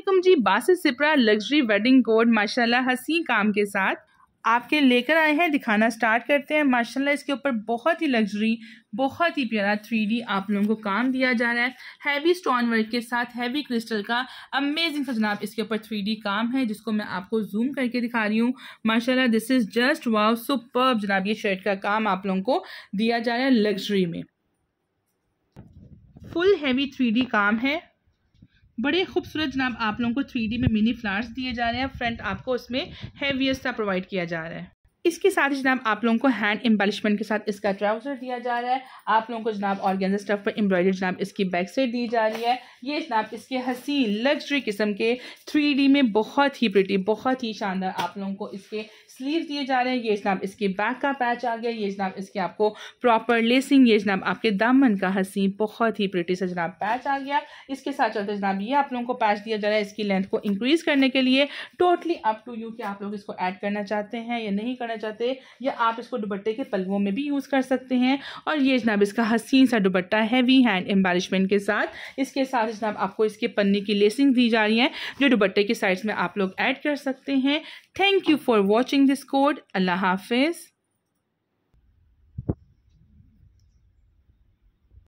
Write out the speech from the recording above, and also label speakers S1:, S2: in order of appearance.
S1: वालेकुम जी Basit Sipra luxury wedding coat माशाल्लाह हसी काम के साथ आपके लेकर आए हैं दिखाना स्टार्ट करते हैं माशाल्लाह इसके ऊपर बहुत ही लग्जरी बहुत ही प्यारा थ्री आप लोगों को काम दिया जा रहा है हैवी स्टोन वर्क के साथ हैवी क्रिस्टल का अमेजिंग सा जनाब इसके ऊपर थ्री काम है जिसको मैं आपको जूम करके दिखा रही हूँ माशाल्लाह this is just wow super जनाब ये शर्ट का काम आप लोगों को दिया जा रहा है लग्जरी में फुल हैवी थ्री काम है बड़े खूबसूरत जनाब आप लोगों को थ्री में मिनी फ्लावर्स दिए जा रहे हैं फ्रंट आपको उसमें हैवी सा प्रोवाइड किया जा रहा है इसके साथ ही जनाब आप लोगों को हैंड एम्बलिशमेंट के साथ इसका ट्राउजर दिया जा रहा है आप लोगों को जनाब ऑर्गेंजा स्टफ पर एम्ब्रॉयडरी जनाब इसकी बैक साइड दी जा रही है ये जनाब इसके हसीन लग्जरी किस्म के थ्री में बहुत ही प्रिटी बहुत ही शानदार आप लोगों को इसके स्लीव दिए जा रहे हैं ये जनाब इसके बैक का पैच आ गया ये जनाब इसके आपको प्रॉपर लेसिंग ये जनाब आपके दामन का हसी बहुत ही प्रिटी सा जनाब पैच आ गया इसके साथ चलते जनाब ये आप लोगों को पैच दिया जा रहा है इसकी लेंथ को इंक्रीज करने के लिए टोटली अप टू यू कि आप लोग इसको ऐड करना चाहते हैं या नहीं करना चाहते हैं या आप इसको दुपट्टे के पलवों में भी यूज़ कर सकते हैं और ये जनाब इसका हसीन सा दुपट्टा हैवी हैंड एम्बालिशमेंट के साथ इसके साथ जनाब आपको इसके पन्ने की लेसिंग दी जा रही है जो दुपट्टे के साइड्स में आप लोग ऐड कर सकते हैं thank you for watching this coat अल्लाह हाफिज़